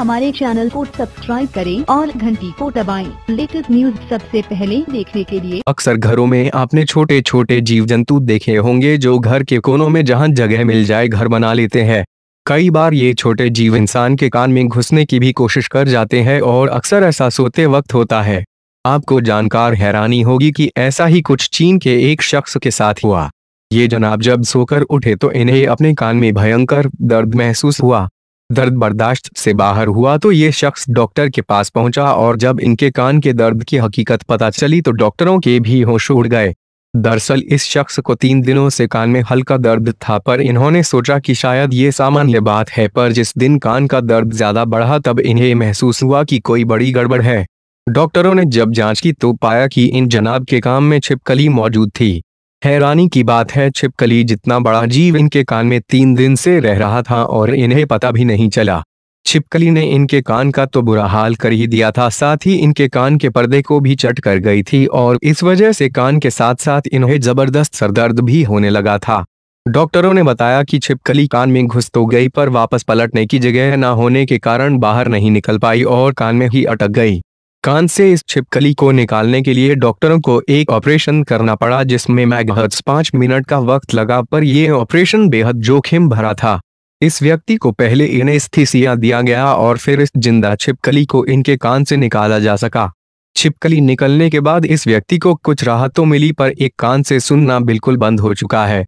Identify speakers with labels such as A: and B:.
A: हमारे चैनल को सब्सक्राइब करें और घंटी को दबाएं। लेटेस्ट न्यूज सबसे पहले देखने के लिए अक्सर घरों में आपने छोटे छोटे जीव जंतु देखे होंगे जो घर के कोनों में जहां जगह मिल जाए घर बना लेते हैं कई बार ये छोटे जीव इंसान के कान में घुसने की भी कोशिश कर जाते हैं और अक्सर ऐसा सोते वक्त होता है आपको जानकार हैरानी होगी कि ऐसा ही कुछ चीन के एक शख्स के साथ हुआ ये जनाब जब सोकर उठे तो इन्हें अपने कान में भयंकर दर्द महसूस हुआ दर्द बर्दाश्त से बाहर हुआ तो ये शख्स डॉक्टर के पास पहुंचा और जब इनके कान के दर्द की हकीकत पता चली तो डॉक्टरों के भी होश उड़ गए दरअसल इस शख्स को तीन दिनों से कान में हल्का दर्द था पर इन्होंने सोचा कि शायद ये सामान्य बात है पर जिस दिन कान का दर्द ज्यादा बढ़ा तब इन्हें महसूस हुआ कि कोई बड़ी गड़बड़ है डॉक्टरों ने जब जांच की तो पाया कि इन जनाब के काम में छिपकली मौजूद थी हैरानी की बात है छिपकली जितना बड़ा जीव इनके कान में तीन दिन से रह रहा था और इन्हें पता भी नहीं चला छिपकली ने इनके कान का तो बुरा हाल कर ही दिया था साथ ही इनके कान के पर्दे को भी चट कर गई थी और इस वजह से कान के साथ साथ इन्हें जबरदस्त सरदर्द भी होने लगा था डॉक्टरों ने बताया कि छिपकली कान में घुस तो गई पर वापस पलटने की जगह न होने के कारण बाहर नहीं निकल पाई और कान में ही अटक गई कान से इस छिपकली को निकालने के लिए डॉक्टरों को एक ऑपरेशन करना पड़ा जिसमें मैगहर्ट पांच मिनट का वक्त लगा पर यह ऑपरेशन बेहद जोखिम भरा था इस व्यक्ति को पहले इनेस्थीसिया दिया गया और फिर इस जिंदा छिपकली को इनके कान से निकाला जा सका छिपकली निकलने के बाद इस व्यक्ति को कुछ राहतों मिली पर एक कान से सुनना बिल्कुल बंद हो चुका है